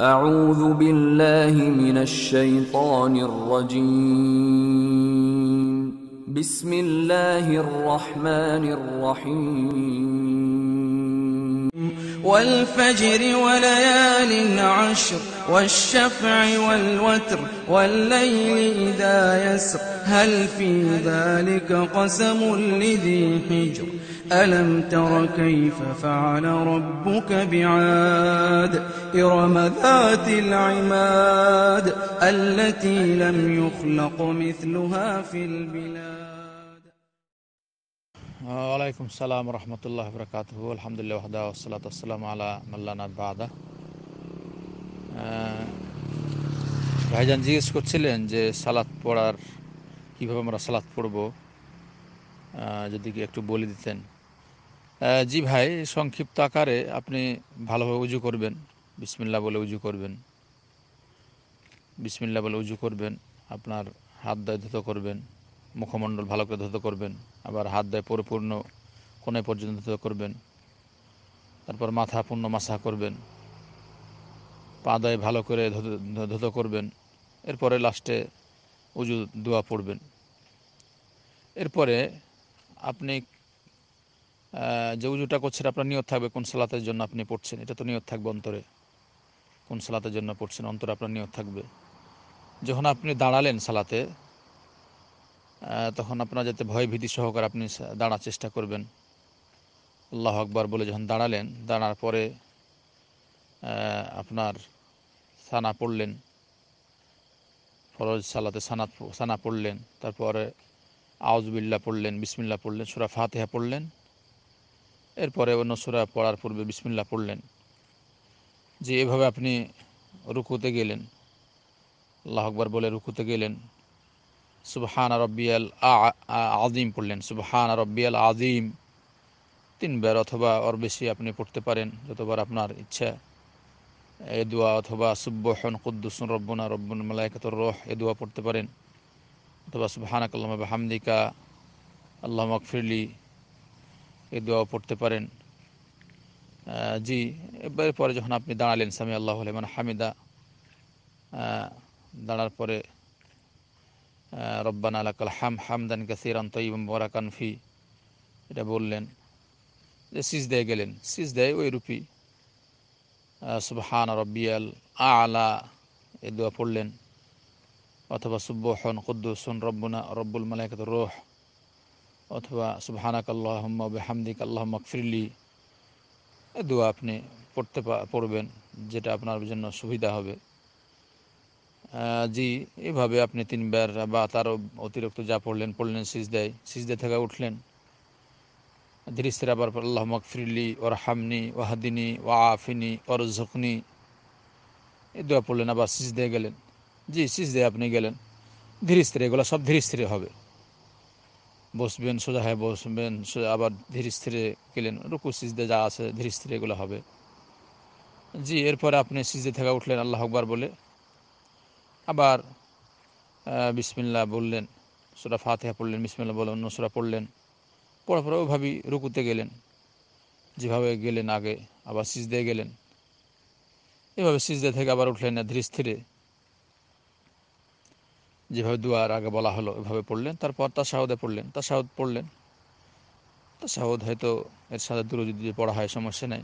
أعوذ بالله من الشيطان الرجيم بسم الله الرحمن الرحيم والفجر وليال عشر والشفع والوتر والليل إذا يسر هل في ذلك قسم لذي حجر ألم تر كيف فعل ربك بعاد إرم ذات العماد التي لم يخلق مثلها في البلاد وعليكم السلام ورحمة الله وبركاته الحمد لله وحده والصلاة والسلام على من لا نبي بعده آه، ভাইজান জিজ্ঞেস করছিলেন যে সালাদ পড়ার কীভাবে আমরা সালাদ পড়ব যদি একটু বলে দিতেন জি ভাই সংক্ষিপ্ত আকারে আপনি ভালোভাবে উজু করবেন বিসমিল্লা বলে উজু করবেন বিসমিল্লা বলে উজু করবেন আপনার হাত দায় ধুত করবেন মুখমণ্ডল ভালো করে ধুত করবেন আবার হাত দায় পরিপূর্ণ কোনে পর্যন্ত ধুত করবেন তারপর মাথা পূর্ণ মাসা করবেন পা দায় ভালো করে ধুত করবেন এরপরে লাস্টে উজু দোয়া পড়বেন এরপরে আপনি যে উজুটা করছেন আপনার নিয়ত থাকবে কোন সালাতের জন্য আপনি পড়ছেন এটা তো নিয়ত থাকবে অন্তরে কোন সালাতের জন্য পড়ছেন অন্তরে আপনার নিয়ত থাকবে যখন আপনি দাঁড়ালেন সালাতে তখন আপনার যাতে ভয় ভীতি সহকারে আপনি দাঁড়ার চেষ্টা করবেন আল্লাহ আকবর বলে যখন দাঁড়ালেন দাঁড়ার পরে আপনার সানা পড়লেন ফরজ সালাতে সানা সানা পড়লেন তারপরে আউজবিল্লা পড়লেন বিসমিল্লা পড়লেন সুরা ফাতেহা পড়লেন এরপরে অন্য সুরা পড়ার পূর্বে বিসমিল্লা পড়লেন যে এভাবে আপনি রুকুতে গেলেন আল্লাহ আকবর বলে রুকুতে গেলেন সুবহান রব্বিয়াল আজিম পড়লেন সুবহান রব্বিয়াল আজিম তিনবার অথবা ওর বেশি আপনি পড়তে পারেন যতবার আপনার ইচ্ছা এ দোয়া অথবা সুব্বহন কুদ্দুসুন রব্বনা রব্বুল মালাইকাতুর রহ এ দোয়া পড়তে পারেন অথবা সুবহানাক আল্লাহ হামদিকা আল্লাহ মকফিরলি এই দোয়া পড়তে পারেন জি এবারে পরে যখন আপনি দাঁড়ালেন সামি আল্লাহ আলমান হামিদা দাঁড়ার পরে রব্বান আলাকাল হাম হামদান কাসিরান তৈবম ফি এটা বললেন যে সিজ দেয় গেলেন সিজ দেয় ওই রুপি সুবহান রব্বিয়াল আলা এ দোয়া পড়লেন অথবা সুব্বহন কদ্দুসন রব্বুনা রব্বুল মালাইকাত রোহ অথবা সুবহানাক আল্লাহম্মা বেহামদিক আল্লাহ মকফিরলি এ দোয়া আপনি পড়তে পড়বেন যেটা আপনার জন্য সুবিধা হবে জি এভাবে আপনি তিনবার বা তারও অতিরিক্ত যা পড়লেন পড়লেন সিজদায় সিজদা থেকে উঠলেন ধীরে স্থির আবার আল্লাহ মকফিরলি ওর হামনি ওয়াহাদিনী ওয়া আফিনি ওর ঝুকনি এ দোয়া পড়লেন আবার সিজদায় গেলেন জি সিজদায় আপনি গেলেন ধীরে স্থির এগুলো সব ধীরে স্থির হবে বসবেন সোজা হয়ে বসবেন সোজা আবার ধীরে স্থিরে গেলেন রুকু সিজদে যা আছে ধীরে স্থিরে এগুলো হবে জি এরপরে আপনি সিজদে থেকে উঠলেন আল্লাহ আকবর বলে আবার বিসমিল্লা বললেন সোরা ফাতেহা পড়লেন বিসমিল্লা বললেন অন্য সোরা পড়লেন পড়ার পরে ওভাবেই রুকুতে গেলেন যেভাবে গেলেন আগে আবার সিজদে গেলেন এভাবে সিজদে থেকে আবার উঠলেন না ধীরে স্থিরে যেভাবে দুয়ার আগে বলা হলো ওইভাবে পড়লেন তারপর তার সাহদে পড়লেন তার সাহদ পড়লেন তা সাহদ হয়তো এর সাথে দূরে যদি পড়া হয় সমস্যা নেই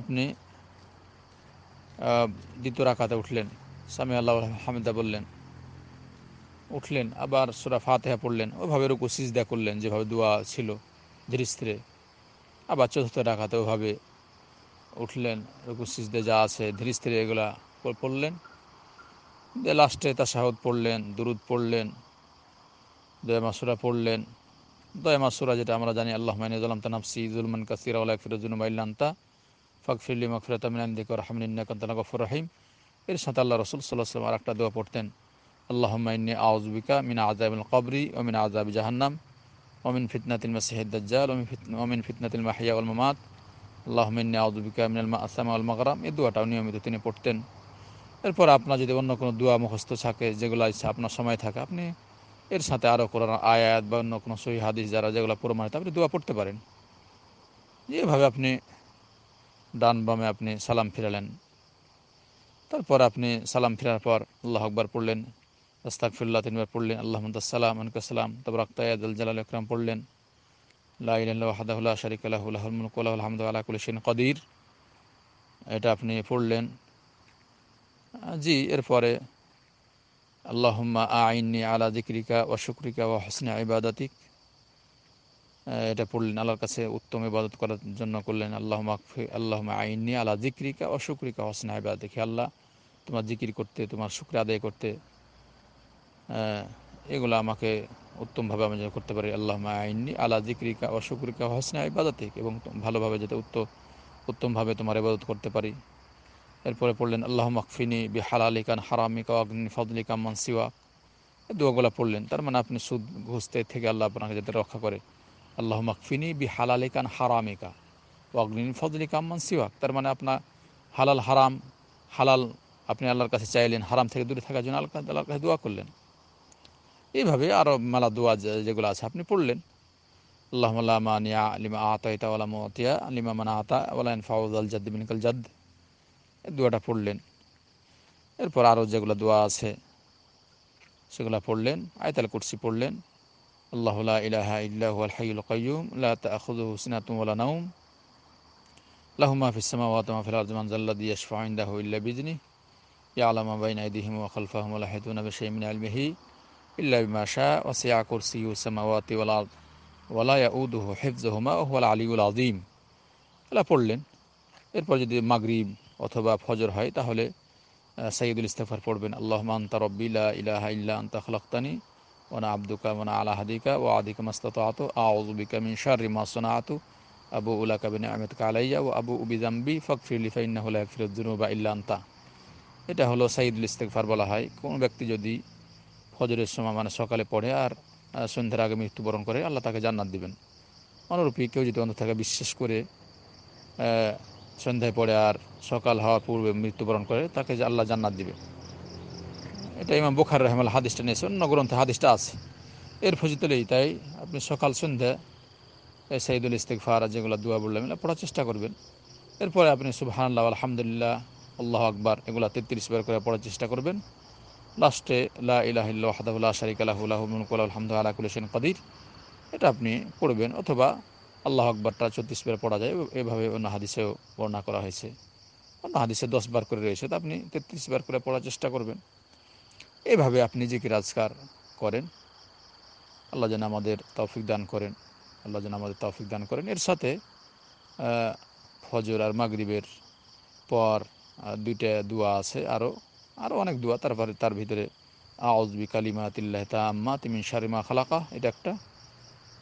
আপনি দ্বিতীয় রাখাতে উঠলেন স্বামী আল্লাহ হামিদা বললেন উঠলেন আবার সুরা ফাতেহা পড়লেন ওইভাবে রুকু সিজদা করলেন যেভাবে দোয়া ছিল ধীরে স্ত্রে আবার চতুর্থ রাখাতে ওভাবে উঠলেন রুকু সিজদে যা আছে ধীরে স্ত্রে এগুলা পড়লেন দিয়ে লাস্টে শাহদ পড়লেন দুরুদ পড়লেন দয়া মাসুরা পড়লেন দয়া মাসুরা যেটা আমরা জানি আল্লাহ নাম তানাফসি জুলমান কাসিরা আল্লাহ ফিরোজুনুবাইল্লান্তা ফকফিল্লি মকফিরাতামিন দিক রহমিন্না গফর রহিম এর সাথে আল্লাহ রসুল সাল্লাহ সাল্লাম আর একটা দোয়া পড়তেন আল্লাহ মাইনে আউজবিকা মিনা আজাবিল কবরি অমিন আজাব জাহান্নাম অমিন ফিতনাতিল মাসিহিদ্দাল অমিন ফিতনাতিল মাহিয়া উল মামাত আল্লাহ মিন্নে আউজবিকা মিনাল মা আসামা উল মকরাম এই দোয়াটাও নিয়মিত তিনি পড়তেন এরপর আপনার যদি অন্য কোনো দোয়া মুখস্থ থাকে যেগুলো ইচ্ছা আপনার সময় থাকে আপনি এর সাথে আরও কোনো আয়াত বা অন্য কোনো সহি হাদিস যারা যেগুলো প্রমাণিত আপনি দোয়া পড়তে পারেন যেভাবে আপনি ডান বামে আপনি সালাম ফিরালেন তারপর আপনি সালাম ফেরার পর আল্লাহ আকবর পড়লেন আস্তাকফুল্লা তিনবার পড়লেন আল্লাহ সালাম আনকাসালাম তারপর আক্তায়াদ জালাল ইকরাম পড়লেন লাহাদাহুল্লাহ শরিক আল্লাহ আহমুল আলহামদুল্লাহ কুলিশিন কদির এটা আপনি পড়লেন জি এরপরে আল্লাহম্মা আইনি আলা দিক্রিকা ও শুক্রিকা ও হাসনে ইবাদাতিক এটা পড়লেন আল্লাহর কাছে উত্তম ইবাদত করার জন্য করলেন আল্লাহ আল্লাহমা আল্লাহ আইনি আলা জিক্রিকা ও শুক্রিকা হসনা ইবাদাতিক আল্লাহ তোমার জিকির করতে তোমার শুক্র আদায় করতে এগুলো আমাকে উত্তমভাবে আমি যেন করতে পারি আল্লাহ আইনি আলা জিক্রিকা ও শুক্রিকা হসনা ইবাদাতিক এবং ভালোভাবে যাতে উত্তম উত্তমভাবে তোমার ইবাদত করতে পারি এরপরে পড়লেন আল্লাহ মকফিনী বিহালালিকান হারামিকা অগ্নি ফদলিকা মানসিওয়া দুয়াগুলা পড়লেন তার মানে আপনি সুদ ঘুষতে থেকে আল্লাহ আপনাকে যাতে রক্ষা করে আল্লাহ মকফিনী বিহালালিকান হারামিকা অগ্নিন ফদলিকা মানসিওয়া তার মানে আপনার হালাল হারাম হালাল আপনি আল্লাহর কাছে চাইলেন হারাম থেকে দূরে থাকার জন্য আল্লাহ আল্লাহর কাছে দোয়া করলেন এইভাবে আরও মেলা দোয়া যেগুলো আছে আপনি পড়লেন আল্লাহ আলিমা আতা ইতা আলিমা মানা আতা ফাউজ আল জাদ্দিন কাল জাদ্দ দোয়াটা পড়লেন এরপর আরও যেগুলো দোয়া আছে সেগুলো পড়লেন আয়তাল কুরসি পড়লেন আল্লাহ ইলাহা ইল্লাহুল হাইউল কাইয়ুম লা তাখুযুহু সিনাতুন ওয়ালা নাওম লাহু মা ফিস সামাওয়াতি ওয়া ফিল আরদি মান যাল্লাযী ইয়াশফা'ু ইনদাহু ইল্লা বিইজনি ইয়ালামু মা বাইনা আইদিহিম ওয়া খালফাহুম ওয়া লা ইয়াহিতুনা বিশাই'in মিন ইলমিহি ইল্লা বিমা শাআ ওয়া সিআ কুরসিয়্যুহু সামাওয়াতি ওয়াল আরদ ওয়া লা ইয়াউদুহু হিফযুহুমা ওয়া হুয়াল আলিয়্যুল আযীম এলা পড়লেন এরপর যদি মাগরিব অথবা ফজর হয় তাহলে সাইদুল ইস্তফার পড়বেন আল্লাহ আন্তা রব্বিল্লা ইলাহা ইল্লা আন্তা খলাক্তানি ওনা আব্দুকা মানা আলা হাদিকা ও আদিকা মাস্তাত আতো আউজুবিকা মিন শারি মাসনা আতু আবু উলা কাবিন আহমেদ কালাইয়া ও আবু উবিজাম্বি ফকফিরলি ফাইন্না হল ফিরুদ্দিনু বা ইল্লা আন্তা এটা হলো সাইদুল ইস্তেকফার বলা হয় কোনো ব্যক্তি যদি ফজরের সময় মানে সকালে পড়ে আর সন্ধ্যার আগে মৃত্যুবরণ করে আল্লাহ তাকে জান্নাত দিবেন অনুরূপী কেউ যদি অন্ধ থাকে বিশ্বাস করে সন্ধ্যায় পরে আর সকাল হওয়ার পূর্বে মৃত্যুবরণ করে তাকে যে আল্লাহ জান্নাত দিবে এটা ইমাম বোখার রহমাল হাদিসটা নিয়েছে অন্য গ্রন্থে হাদিসটা আছে এর ফজিতলেই তাই আপনি সকাল সন্ধ্যা সাইদুল ইস্তেকফার যেগুলো দুয়া বললাম এগুলো পড়ার চেষ্টা করবেন এরপরে আপনি সুবাহান্লাহ আলহামদুলিল্লাহ আল্লাহ আকবার এগুলো তেত্রিশ বার করে পড়ার চেষ্টা করবেন লাস্টে লা ইলাহিল্লা হাদাবুল্লাহ শারিক আলাহুল্লাহ মুলকুল আলহামদুল আলাকুল হোসেন কাদির এটা আপনি পড়বেন অথবা আল্লাহ আকবরটা চৌত্রিশ বার পড়া যায় এভাবে অন্য হাদিসেও বর্ণনা করা হয়েছে অন্য হাদিসে দশ বার করে রয়েছে তো আপনি তেত্রিশ বার করে পড়ার চেষ্টা করবেন এভাবে আপনি কি রাজকার করেন আল্লাহ যেন আমাদের তৌফিক দান করেন আল্লাহ যেন আমাদের তৌফিক দান করেন এর সাথে ফজর আর মাগরিবের পর দুইটা দোয়া আছে আরও আরও অনেক দোয়া তারপরে তার ভিতরে আউজবি কালিমা তিল্লাহ তাম্মা আম্মা তিমিন শারিমা খালাকা এটা একটা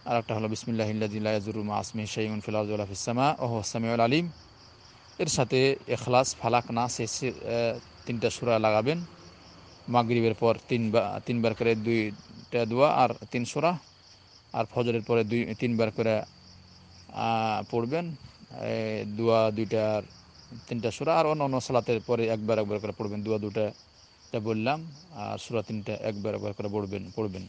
আর একটা হলো বিসমিল্লাহিল্লাজুরুমা আসমি শাইমুন ফিলাজুল্লাহ ইসামা ওহ সামিউল আলিম এর সাথে এখলাস ফালাক না শেষে তিনটা সুরা লাগাবেন মাগরিবের পর তিনবার তিনবার করে দুইটা দোয়া আর তিন সুরা আর ফজরের পরে দুই তিনবার করে পড়বেন দোয়া দুইটা আর তিনটা সুরা আর অন্য অন্য সালাতের পরে একবার একবার করে পড়বেন দোয়া দুটা বললাম আর সুরা তিনটা একবার একবার করে পড়বেন পড়বেন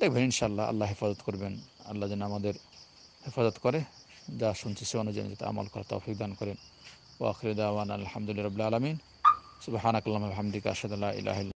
দেখবেন ইনশাল্লাহ আল্লাহ হেফাজত করবেন আল্লাহ যেন আমাদের হেফাজত করে যা শুনছি সে অনুযায়ী যাতে আমল করা তৌফিক দান করেন ও আখরিদ আওয়ান আলহামদুলিল্লাহ আলমিন সুবাহ হানাকল্লাহ হামদিকা আসাদ ইলাহ